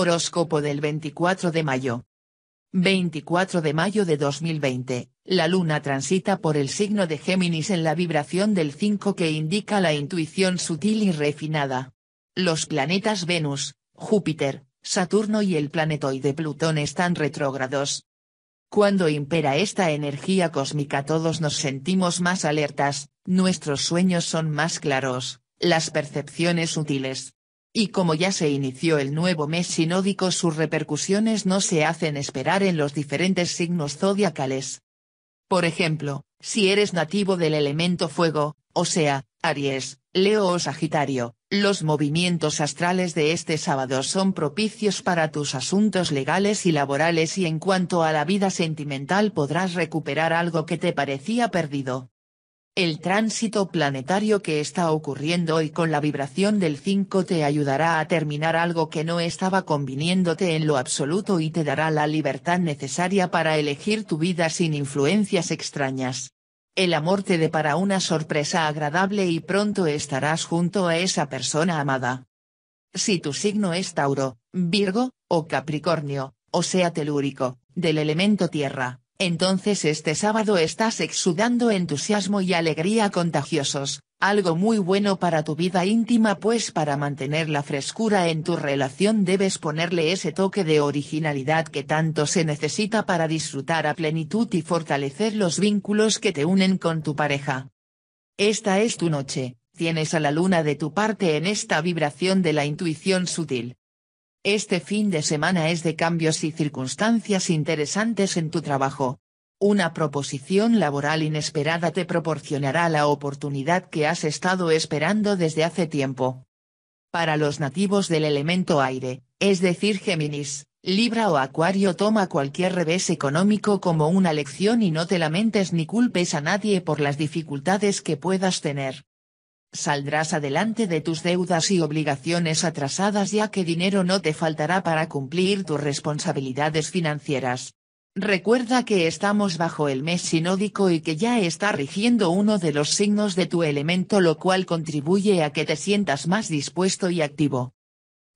Horóscopo del 24 de mayo. 24 de mayo de 2020, la luna transita por el signo de Géminis en la vibración del 5 que indica la intuición sutil y refinada. Los planetas Venus, Júpiter, Saturno y el planetoide Plutón están retrógrados. Cuando impera esta energía cósmica todos nos sentimos más alertas, nuestros sueños son más claros, las percepciones sutiles, y como ya se inició el nuevo mes sinódico sus repercusiones no se hacen esperar en los diferentes signos zodiacales. Por ejemplo, si eres nativo del elemento fuego, o sea, Aries, Leo o Sagitario, los movimientos astrales de este sábado son propicios para tus asuntos legales y laborales y en cuanto a la vida sentimental podrás recuperar algo que te parecía perdido. El tránsito planetario que está ocurriendo hoy con la vibración del 5 te ayudará a terminar algo que no estaba conviniéndote en lo absoluto y te dará la libertad necesaria para elegir tu vida sin influencias extrañas. El amor te depara una sorpresa agradable y pronto estarás junto a esa persona amada. Si tu signo es Tauro, Virgo, o Capricornio, o sea telúrico, del elemento tierra, entonces este sábado estás exudando entusiasmo y alegría contagiosos, algo muy bueno para tu vida íntima pues para mantener la frescura en tu relación debes ponerle ese toque de originalidad que tanto se necesita para disfrutar a plenitud y fortalecer los vínculos que te unen con tu pareja. Esta es tu noche, tienes a la luna de tu parte en esta vibración de la intuición sutil, este fin de semana es de cambios y circunstancias interesantes en tu trabajo. Una proposición laboral inesperada te proporcionará la oportunidad que has estado esperando desde hace tiempo. Para los nativos del elemento aire, es decir Géminis, Libra o Acuario toma cualquier revés económico como una lección y no te lamentes ni culpes a nadie por las dificultades que puedas tener saldrás adelante de tus deudas y obligaciones atrasadas ya que dinero no te faltará para cumplir tus responsabilidades financieras. Recuerda que estamos bajo el mes sinódico y que ya está rigiendo uno de los signos de tu elemento lo cual contribuye a que te sientas más dispuesto y activo.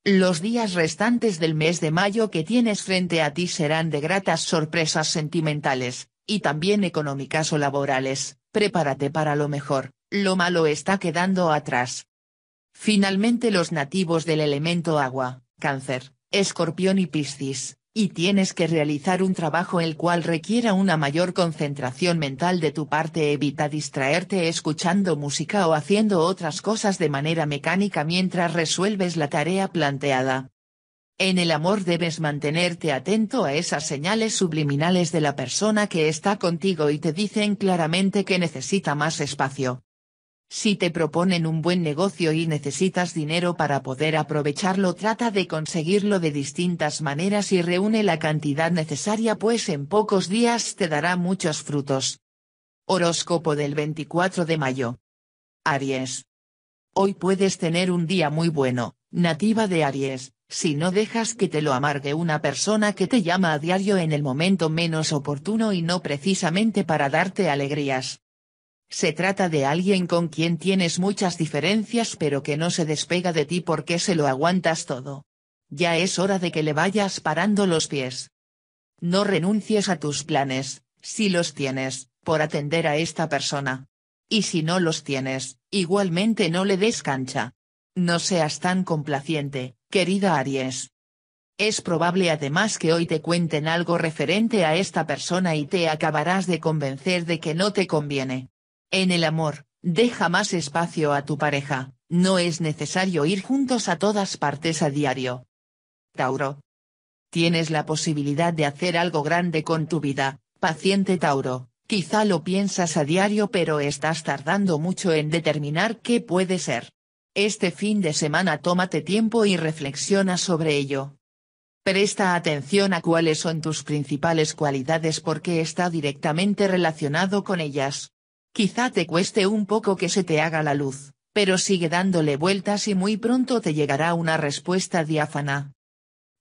Los días restantes del mes de mayo que tienes frente a ti serán de gratas sorpresas sentimentales, y también económicas o laborales, prepárate para lo mejor lo malo está quedando atrás. Finalmente los nativos del elemento agua, cáncer, escorpión y piscis, y tienes que realizar un trabajo el cual requiera una mayor concentración mental de tu parte. Evita distraerte escuchando música o haciendo otras cosas de manera mecánica mientras resuelves la tarea planteada. En el amor debes mantenerte atento a esas señales subliminales de la persona que está contigo y te dicen claramente que necesita más espacio. Si te proponen un buen negocio y necesitas dinero para poder aprovecharlo, trata de conseguirlo de distintas maneras y reúne la cantidad necesaria, pues en pocos días te dará muchos frutos. Horóscopo del 24 de mayo. Aries. Hoy puedes tener un día muy bueno, nativa de Aries, si no dejas que te lo amargue una persona que te llama a diario en el momento menos oportuno y no precisamente para darte alegrías. Se trata de alguien con quien tienes muchas diferencias pero que no se despega de ti porque se lo aguantas todo. Ya es hora de que le vayas parando los pies. No renuncies a tus planes, si los tienes, por atender a esta persona. Y si no los tienes, igualmente no le des cancha. No seas tan complaciente, querida Aries. Es probable además que hoy te cuenten algo referente a esta persona y te acabarás de convencer de que no te conviene. En el amor, deja más espacio a tu pareja, no es necesario ir juntos a todas partes a diario. Tauro. Tienes la posibilidad de hacer algo grande con tu vida, paciente Tauro, quizá lo piensas a diario pero estás tardando mucho en determinar qué puede ser. Este fin de semana tómate tiempo y reflexiona sobre ello. Presta atención a cuáles son tus principales cualidades porque está directamente relacionado con ellas. Quizá te cueste un poco que se te haga la luz, pero sigue dándole vueltas y muy pronto te llegará una respuesta diáfana.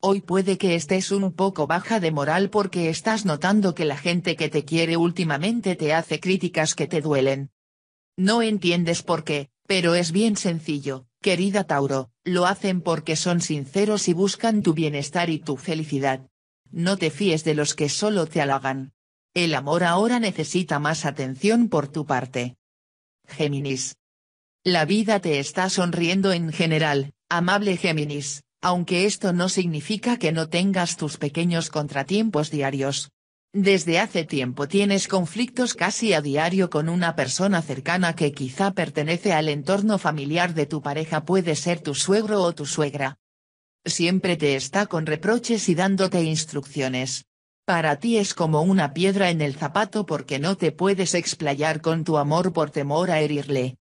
Hoy puede que estés un poco baja de moral porque estás notando que la gente que te quiere últimamente te hace críticas que te duelen. No entiendes por qué, pero es bien sencillo, querida Tauro, lo hacen porque son sinceros y buscan tu bienestar y tu felicidad. No te fíes de los que solo te halagan. El amor ahora necesita más atención por tu parte. Géminis. La vida te está sonriendo en general, amable Géminis, aunque esto no significa que no tengas tus pequeños contratiempos diarios. Desde hace tiempo tienes conflictos casi a diario con una persona cercana que quizá pertenece al entorno familiar de tu pareja puede ser tu suegro o tu suegra. Siempre te está con reproches y dándote instrucciones. Para ti es como una piedra en el zapato porque no te puedes explayar con tu amor por temor a herirle.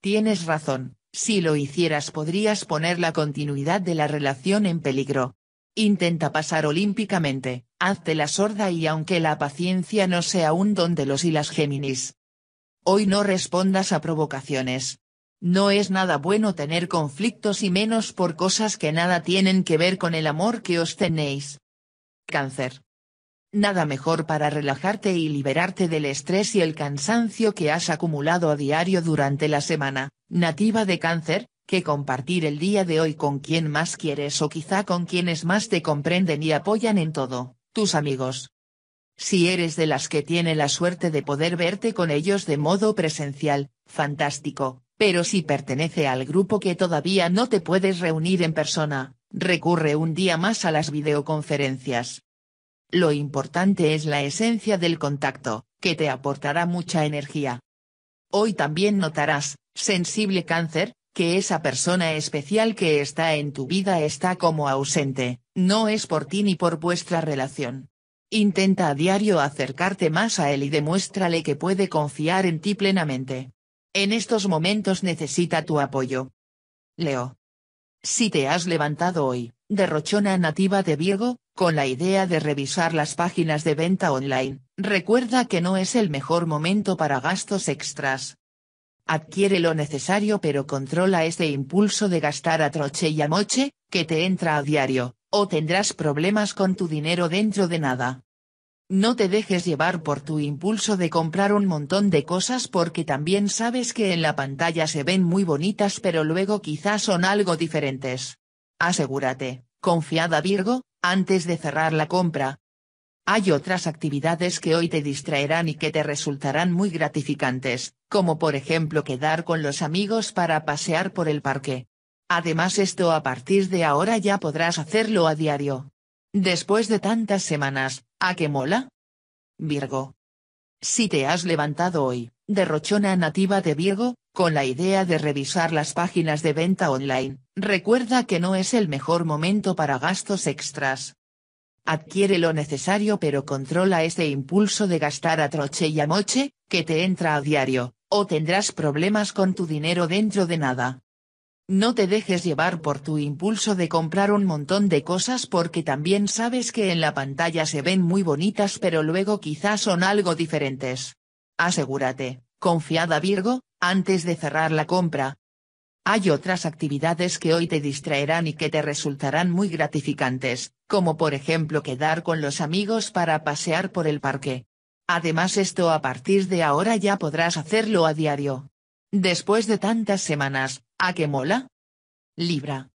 Tienes razón, si lo hicieras podrías poner la continuidad de la relación en peligro. Intenta pasar olímpicamente, hazte la sorda y aunque la paciencia no sea un don de los y las Géminis. Hoy no respondas a provocaciones. No es nada bueno tener conflictos y menos por cosas que nada tienen que ver con el amor que os tenéis. Cáncer. Nada mejor para relajarte y liberarte del estrés y el cansancio que has acumulado a diario durante la semana, nativa de cáncer, que compartir el día de hoy con quien más quieres o quizá con quienes más te comprenden y apoyan en todo, tus amigos. Si eres de las que tiene la suerte de poder verte con ellos de modo presencial, fantástico, pero si pertenece al grupo que todavía no te puedes reunir en persona, recurre un día más a las videoconferencias. Lo importante es la esencia del contacto, que te aportará mucha energía. Hoy también notarás, sensible cáncer, que esa persona especial que está en tu vida está como ausente, no es por ti ni por vuestra relación. Intenta a diario acercarte más a él y demuéstrale que puede confiar en ti plenamente. En estos momentos necesita tu apoyo. Leo. Si te has levantado hoy, derrochona nativa de Virgo, con la idea de revisar las páginas de venta online, recuerda que no es el mejor momento para gastos extras. Adquiere lo necesario pero controla ese impulso de gastar a troche y a moche, que te entra a diario, o tendrás problemas con tu dinero dentro de nada. No te dejes llevar por tu impulso de comprar un montón de cosas porque también sabes que en la pantalla se ven muy bonitas pero luego quizás son algo diferentes. Asegúrate, confiada Virgo, antes de cerrar la compra. Hay otras actividades que hoy te distraerán y que te resultarán muy gratificantes, como por ejemplo quedar con los amigos para pasear por el parque. Además esto a partir de ahora ya podrás hacerlo a diario. Después de tantas semanas, ¿a qué mola? Virgo. Si te has levantado hoy, derrochona nativa de Virgo, con la idea de revisar las páginas de venta online, recuerda que no es el mejor momento para gastos extras. Adquiere lo necesario pero controla ese impulso de gastar a troche y a moche, que te entra a diario, o tendrás problemas con tu dinero dentro de nada. No te dejes llevar por tu impulso de comprar un montón de cosas porque también sabes que en la pantalla se ven muy bonitas pero luego quizás son algo diferentes. Asegúrate, Confiada Virgo, antes de cerrar la compra. Hay otras actividades que hoy te distraerán y que te resultarán muy gratificantes, como por ejemplo quedar con los amigos para pasear por el parque. Además esto a partir de ahora ya podrás hacerlo a diario. Después de tantas semanas, ¿a qué mola? Libra.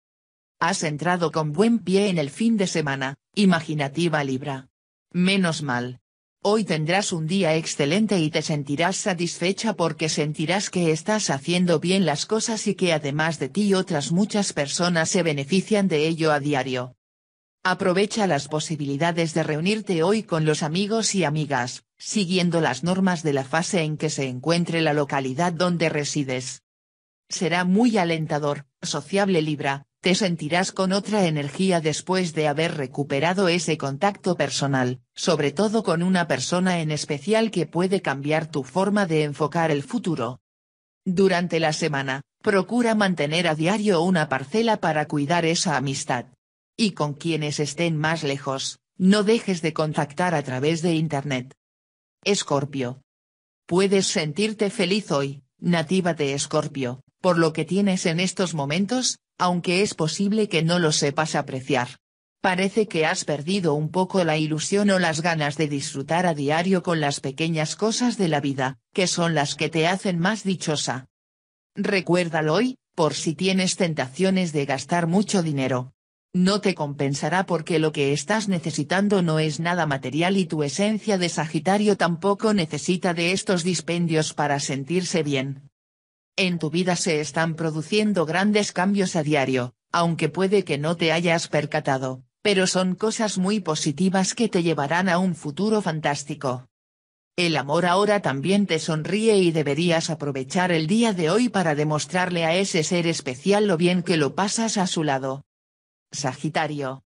Has entrado con buen pie en el fin de semana, imaginativa Libra. Menos mal, Hoy tendrás un día excelente y te sentirás satisfecha porque sentirás que estás haciendo bien las cosas y que además de ti otras muchas personas se benefician de ello a diario. Aprovecha las posibilidades de reunirte hoy con los amigos y amigas, siguiendo las normas de la fase en que se encuentre la localidad donde resides. Será muy alentador, sociable Libra, te sentirás con otra energía después de haber recuperado ese contacto personal, sobre todo con una persona en especial que puede cambiar tu forma de enfocar el futuro. Durante la semana, procura mantener a diario una parcela para cuidar esa amistad. Y con quienes estén más lejos, no dejes de contactar a través de Internet. Escorpio. Puedes sentirte feliz hoy, nativa de Escorpio, por lo que tienes en estos momentos, aunque es posible que no lo sepas apreciar. Parece que has perdido un poco la ilusión o las ganas de disfrutar a diario con las pequeñas cosas de la vida, que son las que te hacen más dichosa. Recuérdalo hoy, por si tienes tentaciones de gastar mucho dinero. No te compensará porque lo que estás necesitando no es nada material y tu esencia de Sagitario tampoco necesita de estos dispendios para sentirse bien. En tu vida se están produciendo grandes cambios a diario, aunque puede que no te hayas percatado, pero son cosas muy positivas que te llevarán a un futuro fantástico. El amor ahora también te sonríe y deberías aprovechar el día de hoy para demostrarle a ese ser especial lo bien que lo pasas a su lado. Sagitario.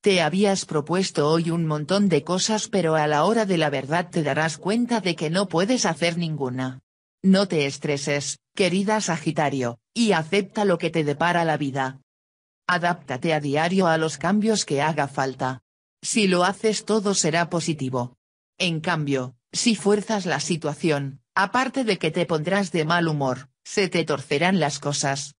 Te habías propuesto hoy un montón de cosas pero a la hora de la verdad te darás cuenta de que no puedes hacer ninguna. No te estreses, querida Sagitario, y acepta lo que te depara la vida. Adáptate a diario a los cambios que haga falta. Si lo haces todo será positivo. En cambio, si fuerzas la situación, aparte de que te pondrás de mal humor, se te torcerán las cosas.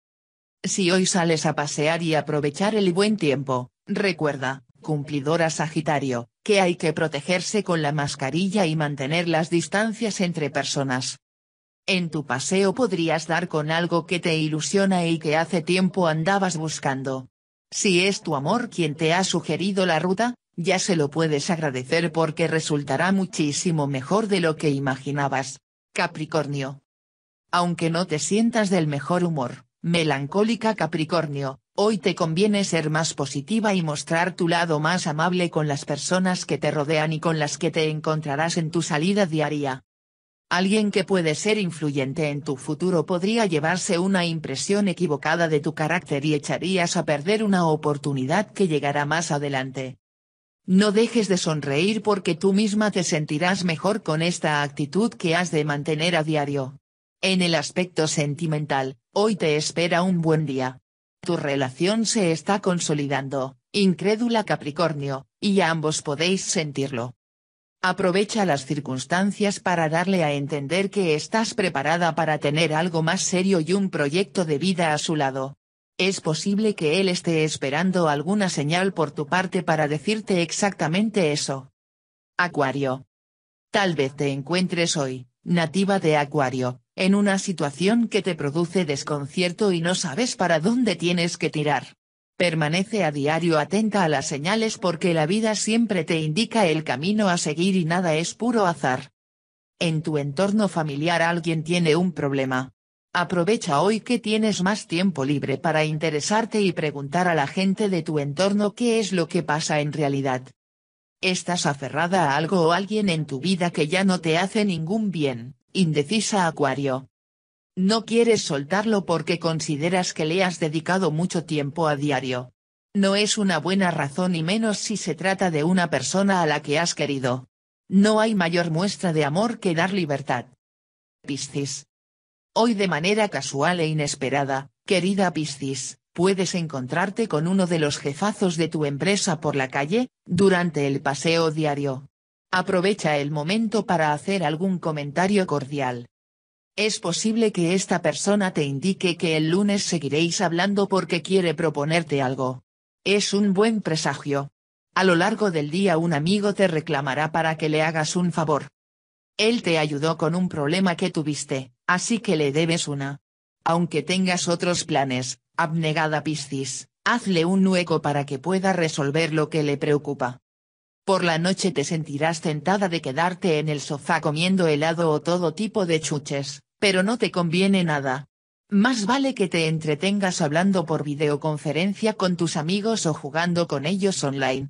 Si hoy sales a pasear y aprovechar el buen tiempo, recuerda, cumplidora Sagitario, que hay que protegerse con la mascarilla y mantener las distancias entre personas. En tu paseo podrías dar con algo que te ilusiona y que hace tiempo andabas buscando. Si es tu amor quien te ha sugerido la ruta, ya se lo puedes agradecer porque resultará muchísimo mejor de lo que imaginabas. Capricornio. Aunque no te sientas del mejor humor, melancólica Capricornio, hoy te conviene ser más positiva y mostrar tu lado más amable con las personas que te rodean y con las que te encontrarás en tu salida diaria. Alguien que puede ser influyente en tu futuro podría llevarse una impresión equivocada de tu carácter y echarías a perder una oportunidad que llegará más adelante. No dejes de sonreír porque tú misma te sentirás mejor con esta actitud que has de mantener a diario. En el aspecto sentimental, hoy te espera un buen día. Tu relación se está consolidando, incrédula Capricornio, y ambos podéis sentirlo. Aprovecha las circunstancias para darle a entender que estás preparada para tener algo más serio y un proyecto de vida a su lado. Es posible que él esté esperando alguna señal por tu parte para decirte exactamente eso. Acuario. Tal vez te encuentres hoy, nativa de Acuario, en una situación que te produce desconcierto y no sabes para dónde tienes que tirar. Permanece a diario atenta a las señales porque la vida siempre te indica el camino a seguir y nada es puro azar. En tu entorno familiar alguien tiene un problema. Aprovecha hoy que tienes más tiempo libre para interesarte y preguntar a la gente de tu entorno qué es lo que pasa en realidad. Estás aferrada a algo o alguien en tu vida que ya no te hace ningún bien, indecisa Acuario. No quieres soltarlo porque consideras que le has dedicado mucho tiempo a diario. No es una buena razón y menos si se trata de una persona a la que has querido. No hay mayor muestra de amor que dar libertad. Piscis. Hoy de manera casual e inesperada, querida Piscis, puedes encontrarte con uno de los jefazos de tu empresa por la calle, durante el paseo diario. Aprovecha el momento para hacer algún comentario cordial. Es posible que esta persona te indique que el lunes seguiréis hablando porque quiere proponerte algo. Es un buen presagio. A lo largo del día un amigo te reclamará para que le hagas un favor. Él te ayudó con un problema que tuviste, así que le debes una. Aunque tengas otros planes, abnegada Piscis, hazle un hueco para que pueda resolver lo que le preocupa. Por la noche te sentirás tentada de quedarte en el sofá comiendo helado o todo tipo de chuches, pero no te conviene nada. Más vale que te entretengas hablando por videoconferencia con tus amigos o jugando con ellos online,